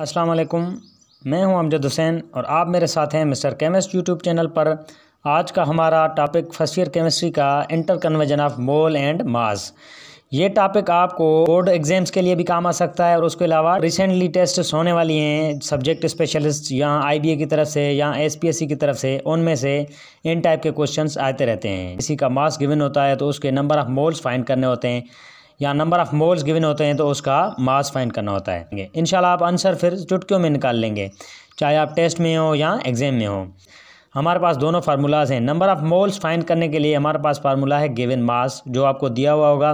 अस्सलाम वालेकुम मैं हूं अमजद हुसैन और आप मेरे साथ हैं मिस्टर केमिस्ट यूट्यूब चैनल पर आज का हमारा टॉपिक फर्स्ट ईयर केमिस्ट्री का interconversion of mole and mass ये टॉपिक आपको बोर्ड एग्जाम्स के लिए भी काम आ सकता है और उसके अलावा रिसेंटली टेस्ट होने वाली हैं सब्जेक्ट स्पेशलिस्ट या आईबीए की तरफ से या एसपीएससी की तरफ से उनमें से इन टाइप के क्वेश्चंस आते रहते हैं किसी का मास गिवन होता है तो उसके नंबर ऑफ मोल्स फाइंड करने होते हैं या नंबर ऑफ़ मोल्स गिवन होते हैं तो उसका मास फाइंड करना होता है इन आप आंसर फिर चुटकियों में निकाल लेंगे चाहे आप टेस्ट में हो या एग्ज़ाम में हो हमारे पास दोनों फार्मूलाज हैं नंबर ऑफ़ मोल्स फाइंड करने के लिए हमारे पास फार्मूला है गिवन मास जो आपको दिया हुआ होगा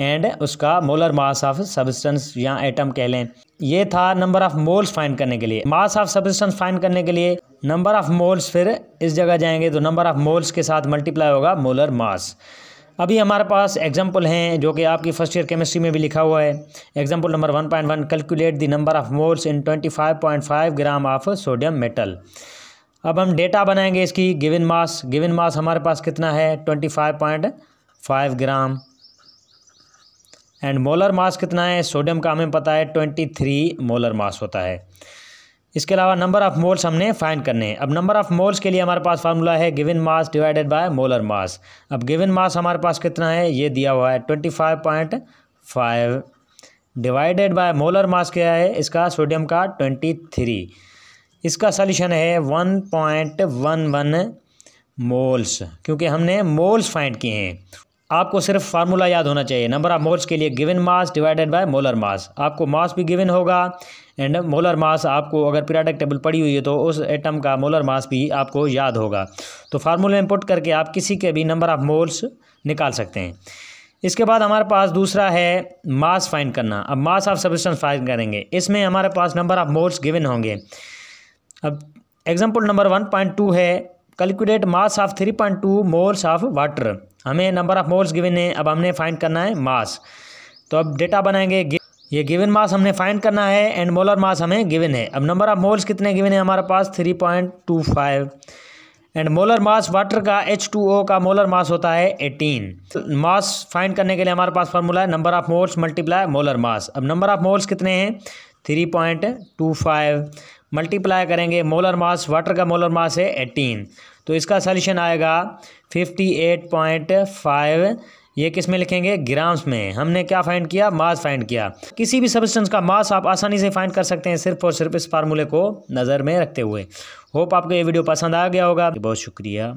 एंड उसका मोलर मास ऑफ सब्सटेंस या एटम कह लें ये था नंबर ऑफ़ मोल्स फाइंड करने के लिए मास ऑफ सब्सटेंस फाइंड करने के लिए नंबर ऑफ़ मोल्स फिर इस जगह जाएंगे तो नंबर ऑफ़ मोल्स के साथ मल्टीप्लाई होगा मोलर मास अभी हमारे पास एग्जाम्पल हैं जो कि आपकी फर्स्ट ईयर केमिस्ट्री में भी लिखा हुआ है example number one point one calculate the number of moles in twenty five point five gram of sodium metal अब हम डेटा बनाएंगे इसकी गिवन मास गिवन मास हमारे पास कितना है twenty five point five gram and molar mass कितना है सोडियम का हमें पता है ट्वेंटी थ्री मोलर मास होता है इसके अलावा नंबर ऑफ मोल्स हमने फाइंड करने हैं अब नंबर ऑफ मोल्स के लिए हमारे पास फार्मूला है given mass divided by molar mass अब गिवन मास हमारे पास कितना है ये दिया हुआ है twenty five point five divided by molar mass क्या है इसका सोडियम का ट्वेंटी थ्री इसका सॉल्यूशन है one point one one moles क्योंकि हमने मोल्स फाइंड किए हैं आपको सिर्फ फार्मूला याद होना चाहिए नंबर ऑफ मोल्स के लिए given mass divided by molar mass आपको मास भी गिवन होगा एंड मोलर मास आपको अगर पीरियाडिक टेबल पड़ी हुई है तो उस एटम का मोलर मास भी आपको याद होगा तो फार्मूला पुट करके आप किसी के भी नंबर ऑफ मोल्स निकाल सकते हैं इसके बाद हमारे पास दूसरा है मास फाइंड करना अब मास ऑफ सब्सटेंस फाइंड करेंगे इसमें हमारे पास नंबर ऑफ मोल्स गिवन होंगे अब example number one point two है calculate mass of three point two moles of water हमें नंबर ऑफ़ मोल्स गिवन है अब हमने फाइंड करना है मास तो अब डेटा बनाएंगे ये गिवन मास हमने फाइंड करना है एंड मोलर मास हमें गिवन है अब नंबर ऑफ़ मोल्स कितने गिवन है हमारे पास three point two five and molar mass water का एच टू ओ का मोलर मास होता है एटीन मास फाइंड करने के लिए हमारे पास फार्मूला है number of moles multiply molar mass अब नंबर ऑफ मोल्स कितने हैं three point two five multiply करेंगे मोलर मास वाटर का मोलर मास है एटीन तो इसका सॉल्यूशन आएगा फिफ्टी एट पॉइंट फाइव ये किस में लिखेंगे ग्राम्स में हमने क्या फाइंड किया मास फाइंड किया किसी भी सब्सटेंस का मास आप आसानी से फाइंड कर सकते हैं सिर्फ और सिर्फ इस फार्मूले को नज़र में रखते हुए होप आपको ये वीडियो पसंद आ गया होगा बहुत शुक्रिया